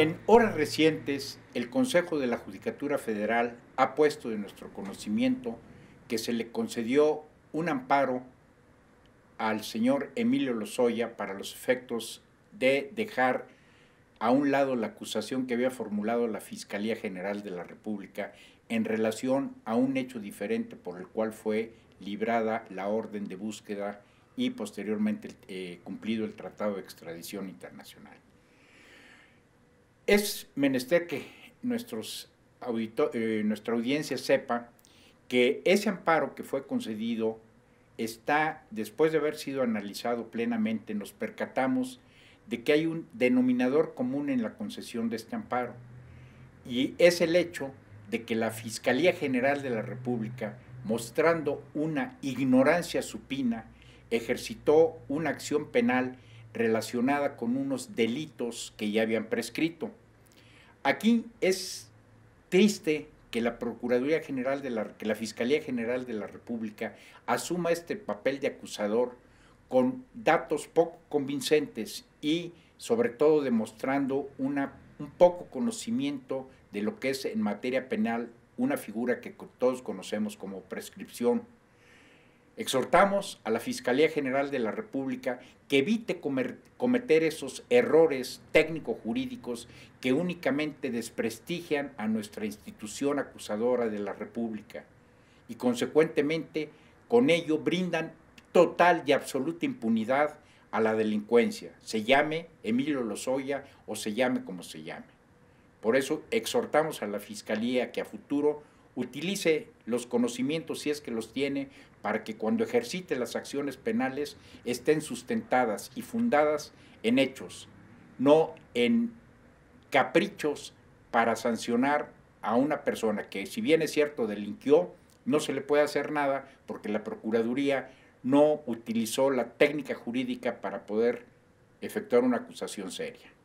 En horas recientes, el Consejo de la Judicatura Federal ha puesto de nuestro conocimiento que se le concedió un amparo al señor Emilio Lozoya para los efectos de dejar a un lado la acusación que había formulado la Fiscalía General de la República en relación a un hecho diferente por el cual fue librada la orden de búsqueda y posteriormente eh, cumplido el Tratado de Extradición Internacional. Es menester que nuestros eh, nuestra audiencia sepa que ese amparo que fue concedido está, después de haber sido analizado plenamente, nos percatamos de que hay un denominador común en la concesión de este amparo, y es el hecho de que la Fiscalía General de la República, mostrando una ignorancia supina, ejercitó una acción penal relacionada con unos delitos que ya habían prescrito. Aquí es triste que la Procuraduría General de la que la Fiscalía General de la República asuma este papel de acusador con datos poco convincentes y sobre todo demostrando un poco conocimiento de lo que es en materia penal una figura que todos conocemos como prescripción. Exhortamos a la Fiscalía General de la República que evite cometer esos errores técnico-jurídicos que únicamente desprestigian a nuestra institución acusadora de la República y consecuentemente con ello brindan total y absoluta impunidad a la delincuencia, se llame Emilio Lozoya o se llame como se llame. Por eso exhortamos a la Fiscalía que a futuro utilice los conocimientos si es que los tiene para que cuando ejercite las acciones penales estén sustentadas y fundadas en hechos, no en caprichos para sancionar a una persona que si bien es cierto delinquió, no se le puede hacer nada porque la Procuraduría no utilizó la técnica jurídica para poder efectuar una acusación seria.